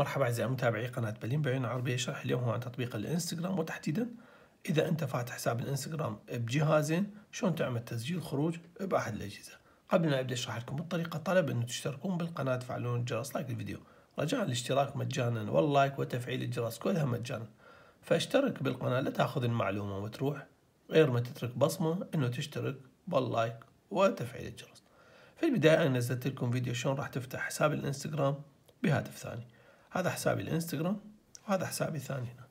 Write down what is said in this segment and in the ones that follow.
مرحبا أعزائي متابعي قناة بلين بعيون عربية شرح اليوم هو عن تطبيق الانستغرام وتحديدا إذا أنت فاتح حساب الانستغرام بجهازين شلون تعمل تسجيل خروج بأحد الأجهزة قبل ما أبدأ أشرح لكم الطريقة طلب أن تشتركون بالقناة تفعلون جرس لايك الفيديو رجاء الاشتراك مجانا واللايك وتفعيل الجرس كلها مجانا فاشترك بالقناة لا تأخذ المعلومة وتروح غير ما تترك بصمة أنه تشترك باللايك وتفعيل الجرس في البداية أنا نزلت لكم فيديو شلون راح تفتح حساب الانستغرام بهاتف ثاني هذا حسابي الانستغرام وهذا حسابي الثاني هنا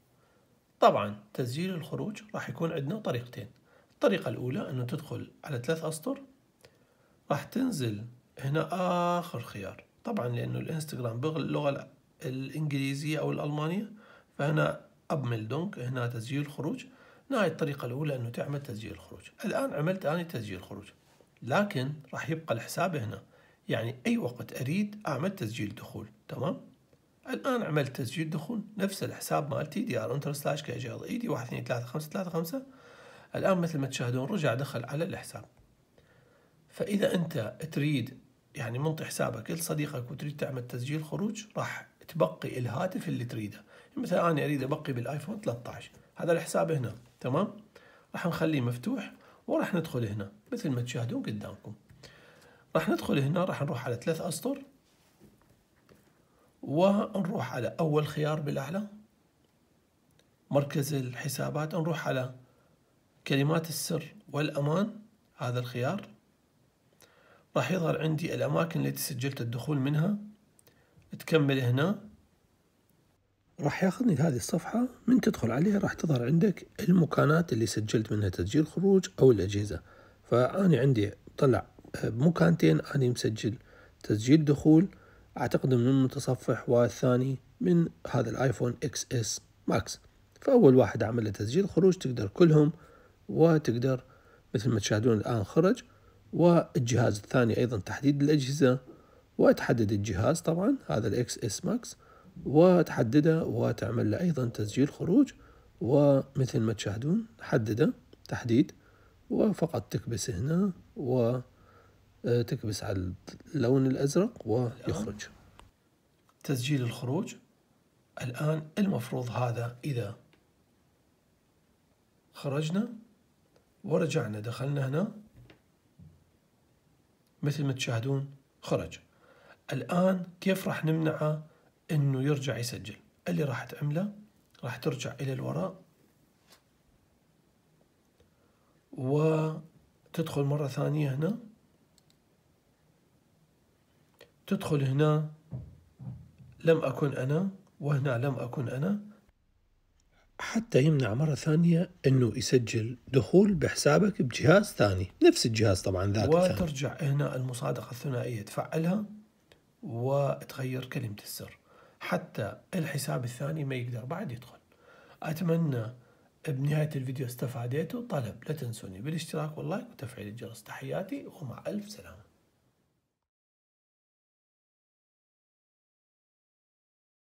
طبعا تسجيل الخروج راح يكون عندنا طريقتين الطريقة الأولى أنه تدخل على ثلاث أسطر راح تنزل هنا آخر خيار طبعا لأنه الانستغرام باللغة الإنجليزية أو الألمانية فهنا دونك هنا تسجيل الخروج هاي الطريقة الأولى أنه تعمل تسجيل الخروج الآن عملت أنا تسجيل الخروج لكن راح يبقى الحساب هنا يعني أي وقت أريد أعمل تسجيل دخول تمام الآن عملت تسجيل دخول نفس الحساب مالتي دي ار انتر سلاش كي جي ال اي دي واحد اثنين ثلاثة خمسة ثلاثة خمسة الآن مثل ما تشاهدون رجع دخل على الحساب فإذا أنت تريد يعني منطي حسابك لصديقك وتريد تعمل تسجيل خروج راح تبقي الهاتف اللي تريده يعني مثلا أنا أريد أبقي بالآيفون 13 هذا الحساب هنا تمام راح نخليه مفتوح وراح ندخل هنا مثل ما تشاهدون قدامكم راح ندخل هنا راح نروح على ثلاث أسطر ونروح على أول خيار بالأعلى مركز الحسابات نروح على كلمات السر والأمان هذا الخيار راح يظهر عندي الأماكن التي سجلت الدخول منها تكمل هنا راح ياخذني هذه الصفحة من تدخل عليها راح تظهر عندك المكانات اللي سجلت منها تسجيل خروج أو الأجهزة فأني عندي طلع بمكانتين أني مسجل تسجيل دخول أعتقد من المتصفح والثاني من هذا الآيفون إكس إس ماكس فأول واحد عمل تسجيل خروج تقدر كلهم وتقدر مثل ما تشاهدون الآن خرج والجهاز الثاني أيضا تحديد الأجهزة وتحدد الجهاز طبعا هذا الإكس إس ماكس وتحدده وتعمل له أيضا تسجيل خروج ومثل ما تشاهدون حدده تحديد وفقط تكبس هنا و آه، تكبس على اللون الأزرق ويخرج تسجيل الخروج الآن المفروض هذا إذا خرجنا ورجعنا دخلنا هنا مثل ما تشاهدون خرج الآن كيف راح نمنعه أنه يرجع يسجل اللي راح تعمله راح ترجع إلى الوراء وتدخل مرة ثانية هنا تدخل هنا لم أكن أنا وهنا لم أكن أنا حتى يمنع مرة ثانية أنه يسجل دخول بحسابك بجهاز ثاني نفس الجهاز طبعا ذاك وترجع الثاني. هنا المصادقة الثنائية تفعلها وتغير كلمة السر حتى الحساب الثاني ما يقدر بعد يدخل أتمنى بنهاية الفيديو استفاديتوا طلب لا تنسوني بالاشتراك واللايك وتفعيل الجرس تحياتي ومع ألف سلامة